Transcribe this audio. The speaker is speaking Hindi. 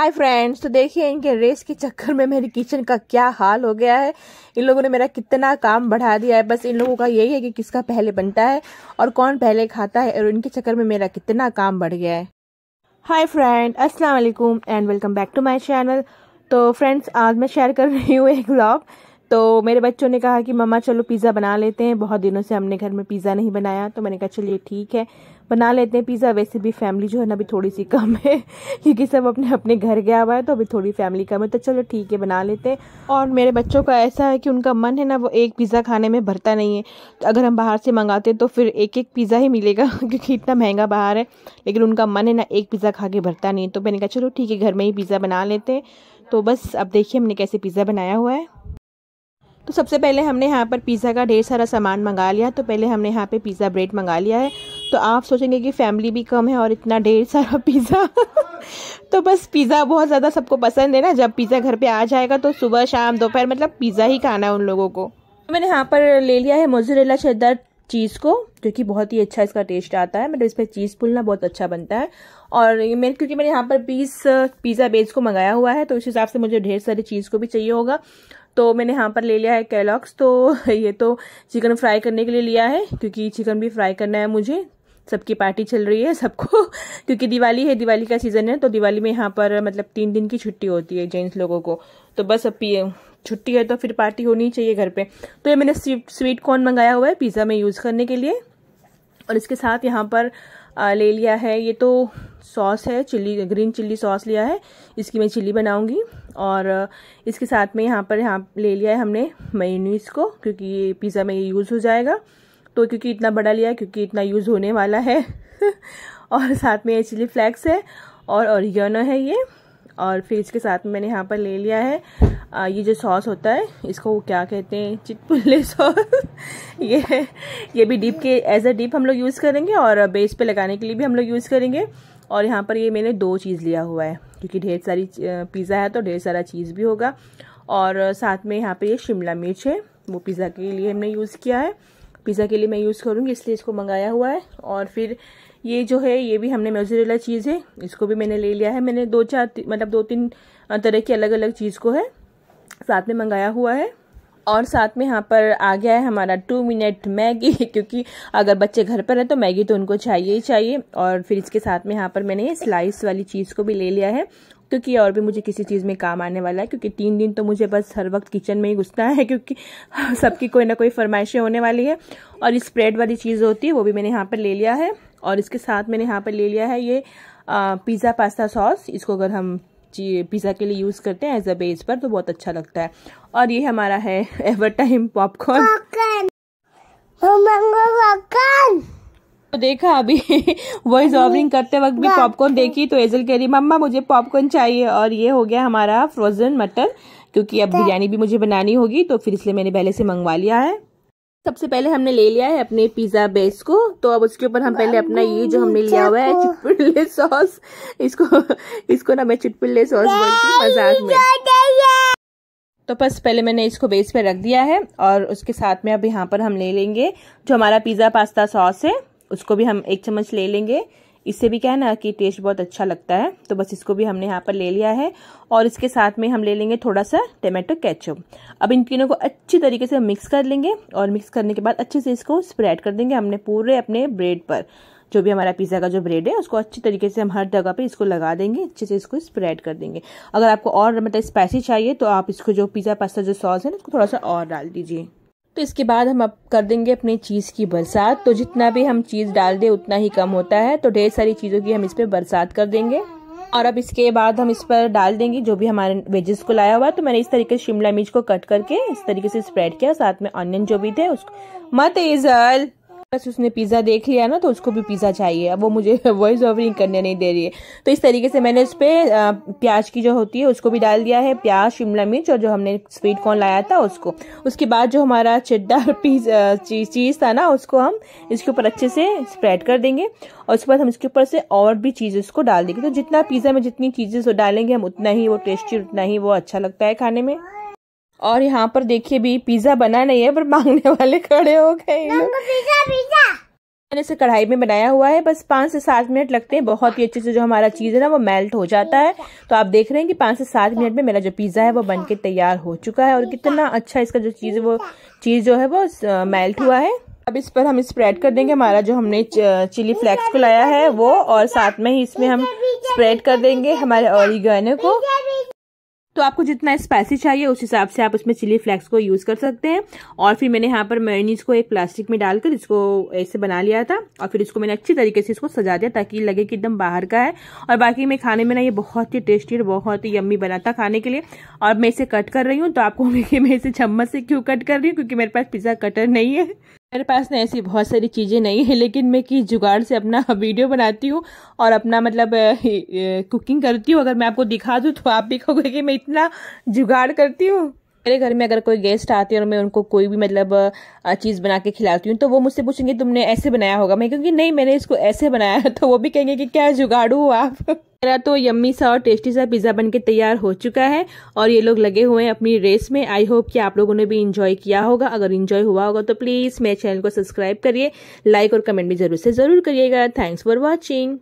हाय फ्रेंड्स तो देखिए इनके रेस के चक्कर में मेरे किचन का क्या हाल हो गया है इन लोगों ने मेरा कितना काम बढ़ा दिया है बस इन लोगों का यही है कि किसका पहले बनता है और कौन पहले खाता है और इनके चक्कर में मेरा कितना काम बढ़ गया है हाय फ्रेंड अस्सलाम वालेकुम and welcome back to my channel तो फ्रेंड्स आज मैं शेयर कर रही हूँ एक ब्लॉग तो मेरे बच्चों ने कहा कि मम्मा चलो पिज़्ज़ा बना लेते हैं बहुत दिनों से हमने घर में पिज़्ज़ा नहीं बनाया तो मैंने कहा चलिए ठीक है बना लेते हैं पिज़्ज़ा वैसे भी फैमिली जो है ना अभी थोड़ी सी कम है क्योंकि सब अपने अपने घर गया हुआ है तो अभी थोड़ी फैमिली कम है तो चलो ठीक है बना लेते हैं और मेरे बच्चों का ऐसा है कि उनका मन है ना वो एक पिज़्ज़ा खाने में भरता नहीं है तो अगर हम बाहर से मंगाते तो फिर एक एक पिज़्ज़ा ही मिलेगा क्योंकि इतना महंगा बाहर है लेकिन उनका मन है ना एक पिज़्ज़ा खा के भरता नहीं तो मैंने कहा चलो ठीक है घर में ही पिज़्ज़ा बना लेते हैं तो बस अब देखिए हमने कैसे पिज़्ज़ा बनाया हुआ है तो सबसे पहले हमने यहाँ पर पिज़्ज़ा का ढेर सारा सामान मंगा लिया तो पहले हमने यहाँ पे पिज़्ज़ा ब्रेड मंगा लिया है तो आप सोचेंगे कि फैमिली भी कम है और इतना ढेर सारा पिज़्ज़ा तो बस पिज़्ज़ा बहुत ज़्यादा सबको पसंद है ना जब पिज़्ज़ा घर पे आ जाएगा तो सुबह शाम दोपहर मतलब पिज़्ज़ा ही खाना है उन लोगों को मैंने यहाँ पर ले लिया है मोजरेला शेदर चीज़ को जो कि बहुत ही अच्छा इसका टेस्ट आता है मतलब इस पर चीज़ पुलना बहुत अच्छा बनता है और मेरे क्योंकि मैंने यहाँ पर बीस पिज़्ज़ा बेस को मंगाया हुआ है तो उस हिसाब से मुझे ढेर सारी चीज़ को भी चाहिए होगा तो मैंने यहाँ पर ले लिया है कैलॉक्स तो ये तो चिकन फ्राई करने के लिए लिया है क्योंकि चिकन भी फ्राई करना है मुझे सबकी पार्टी चल रही है सबको क्योंकि दिवाली है दिवाली का सीज़न है तो दिवाली में यहाँ पर मतलब तीन दिन की छुट्टी होती है जेंट्स लोगों को तो बस अब छुट्टी है तो फिर पार्टी होनी चाहिए घर पे तो ये मैंने स्वीट कॉर्न मंगाया हुआ है पिज़्ज़ा में यूज़ करने के लिए और इसके साथ यहाँ पर ले लिया है ये तो सॉस है चिल्ली ग्रीन चिल्ली सॉस लिया है इसकी मैं चिल्ली बनाऊंगी और इसके साथ में यहाँ पर यहाँ ले लिया है हमने मेयोनीज़ को क्योंकि ये पिज़्ज़ा में यूज़ हो जाएगा तो क्योंकि इतना बड़ा लिया क्योंकि इतना यूज़ होने वाला है और साथ में ये चिली फ्लैक्स है और ओरिगेनो है ये और फिर इसके साथ में मैंने यहाँ पर ले लिया है आ, ये जो सॉस होता है इसको क्या कहते हैं चिटपुल्ले सॉस ये ये भी डिप के एज अ डिप हम लोग यूज़ करेंगे और बेस पे लगाने के लिए भी हम लोग यूज़ करेंगे और यहाँ पर ये मैंने दो चीज़ लिया हुआ है क्योंकि ढेर सारी पिज़्ज़ा है तो ढेर सारा चीज़ भी होगा और साथ में यहाँ पर ये शिमला मिर्च है वो पिज़्ज़ा के लिए हमने यूज़ किया है पिज़्ज़ा के लिए मैं यूज़ करूँगी इसलिए इसको मंगाया हुआ है और फिर ये जो है ये भी हमने मेजरेला चीज़ है इसको भी मैंने ले लिया है मैंने दो चार मतलब दो तीन तरह की अलग अलग चीज़ को है साथ में मंगाया हुआ है और साथ में यहाँ पर आ गया है हमारा टू मिनट मैगी क्योंकि अगर बच्चे घर पर है तो मैगी तो उनको चाहिए ही चाहिए और फिर इसके साथ में यहाँ पर मैंने स्लाइस वाली चीज़ को भी ले लिया है क्योंकि और भी मुझे किसी चीज़ में काम आने वाला है क्योंकि तीन दिन तो मुझे बस हर वक्त किचन में ही घुसना है क्योंकि सबकी कोई ना कोई फरमाइशें होने वाली है और स्प्रेड वाली चीज़ होती है वो भी मैंने यहाँ पर ले लिया है और इसके साथ मैंने यहाँ पर ले लिया है ये पिज़्ज़ा पास्ता सॉस इसको अगर हम पिज़्ज़ा के लिए यूज़ करते हैं एज अ बेस पर तो बहुत अच्छा लगता है और ये हमारा है एवर टाइम पॉपकॉर्न तो देखा अभी वॉइस ऑवरिंग करते वक्त भी पॉपकॉर्न देखी तो एजल कह रही मम्मा मुझे पॉपकॉर्न चाहिए और ये हो गया हमारा फ्रोजन मटन क्योंकि अब बिरयानी भी मुझे बनानी होगी तो फिर इसलिए मैंने पहले से मंगवा लिया है सबसे पहले हमने ले लिया है अपने पिज्जा बेस को तो अब उसके ऊपर हम पहले अपना ये जो हमने लिया हुआ है चुटपुले सॉस इसको इसको ना मैं चुटपुले सॉस बोलती मजाक में तो बस पहले मैंने इसको बेस पे रख दिया है और उसके साथ में अब यहाँ पर हम ले लेंगे जो हमारा पिज़्ज़ा पास्ता सॉस है उसको भी हम एक चम्मच ले लेंगे इससे भी क्या है ना कि टेस्ट बहुत अच्छा लगता है तो बस इसको भी हमने यहाँ पर ले लिया है और इसके साथ में हम ले लेंगे थोड़ा सा टमाटो कैचअप अब इन तीनों को अच्छी तरीके से मिक्स कर लेंगे और मिक्स करने के बाद अच्छे से इसको स्प्रेड कर देंगे हमने पूरे अपने ब्रेड पर जो भी हमारा पिज़्ज़ा का जो ब्रेड है उसको अच्छी तरीके से हम हर जगह पे इसको लगा देंगे अच्छे से इसको स्प्रेड कर देंगे अगर आपको और मतलब स्पाइसी चाहिए तो आप इसको जो पिज़्ज़ा पास्ता जो सॉस है ना उसको थोड़ा सा और डाल दीजिए तो इसके बाद हम अब कर देंगे अपनी चीज़ की बरसात तो जितना भी हम चीज़ डाल दें उतना ही कम होता है तो ढेर सारी चीज़ों की हम इस पर बरसात कर देंगे और अब इसके बाद हम इस पर डाल देंगे जो भी हमारे वेजेस को लाया हुआ तो मैंने इस तरीके से शिमला मिर्च को कट करके इस तरीके से स्प्रेड किया साथ में ऑनियन जो भी थे उसको मत इजल बस उसने पिज़्ज़ा देख लिया ना तो उसको भी पिज़्ज़ा चाहिए अब वो मुझे वॉइस ओवरिंग करने नहीं दे रही है तो इस तरीके से मैंने उस पर प्याज की जो होती है उसको भी डाल दिया है प्याज शिमला मिर्च और जो हमने स्वीट कॉर्न लाया था उसको उसके बाद जो हमारा चिड्डा पिज़्ज़ा चीज़ था ना उसको हम इसके ऊपर अच्छे से स्प्रेड कर देंगे और उसके बाद हम इसके ऊपर से और भी चीज उसको डाल देंगे तो जितना पिज़्ज़ा में जितनी चीज़ें डालेंगे हम उतना ही वो टेस्टी उतना ही वो अच्छा लगता है खाने में और यहाँ पर देखिए भी पिज्जा बना नहीं है पर मांगने वाले खड़े हो गए पिज्जा पिज्जा मैंने इसे कढ़ाई में बनाया हुआ है बस पाँच से सात मिनट लगते हैं बहुत ही अच्छे से जो हमारा चीज़ है ना वो मेल्ट हो जाता है तो आप देख रहे हैं कि पाँच से सात मिनट में मेरा जो पिज़्ज़ा है वो बन के तैयार हो चुका है और कितना अच्छा इसका जो चीज़ है वो चीज़ जो है वो मेल्ट हुआ है अब इस पर हम स्प्रेड कर देंगे हमारा जो हमने चिली फ्लेक्स को लाया है वो और साथ में ही इसमें हम स्प्रेड कर देंगे हमारे ऑरिगेनो को तो आपको जितना स्पाइसी चाहिए उस हिसाब से आप उसमें चिली फ्लेक्स को यूज़ कर सकते हैं और फिर मैंने यहाँ पर मेयोनीज को एक प्लास्टिक में डालकर इसको ऐसे बना लिया था और फिर इसको मैंने अच्छी तरीके से इसको सजा दिया ताकि लगे कि एकदम बाहर का है और बाकी मैं खाने में ना ये बहुत ही टेस्टी और बहुत ही यम्मी बना था खाने के लिए और मैं इसे कट कर रही हूँ तो आपको मैं इसे चम्मच से क्यों कट कर रही हूँ क्योंकि मेरे पास पिज़्ज़ा कटर नहीं है मेरे पास ना ऐसी बहुत सारी चीज़ें नहीं है लेकिन मैं किस जुगाड़ से अपना वीडियो बनाती हूँ और अपना मतलब कुकिंग करती हूँ अगर मैं आपको दिखा दूँ तो आप भी कहोगे कि मैं इतना जुगाड़ करती हूँ मेरे घर में अगर कोई गेस्ट आते हैं और मैं उनको कोई भी मतलब चीज़ बना के खिलाती हूँ तो वो मुझसे पूछेंगे तुमने ऐसे बनाया होगा मैं क्योंकि नहीं मैंने इसको ऐसे बनाया तो वो भी कहेंगे कि क्या जुगाड़ू आप मेरा तो यम्मी सा और टेस्टी सा पिज़्ज़ा बनके तैयार हो चुका है और ये लोग लगे हुए हैं अपनी रेस में आई होप कि आप लोगों ने भी इंजॉय किया होगा अगर इंजॉय हुआ होगा तो प्लीज़ मेरे चैनल को सब्सक्राइब करिए लाइक और कमेंट भी ज़रूर से ज़रूर करिएगा थैंक्स फॉर वॉचिंग